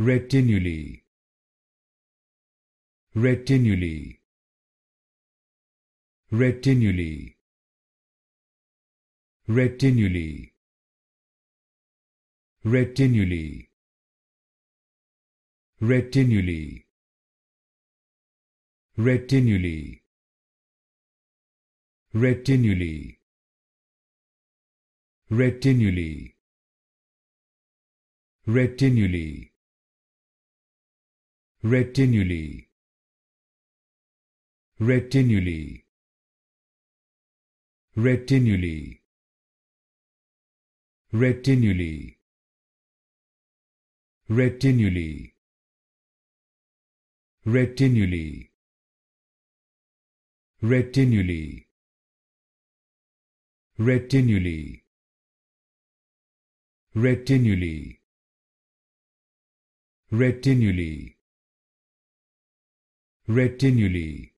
Retinually. Retinually. Retinually. Retinually. Retinually. Retinually. Retinually. Retinually. retinue retinue Retinually. Retinually. Retinually. Retinually. Retinually. Retinually. Retinually. Retinually. retinuli retinuli retinually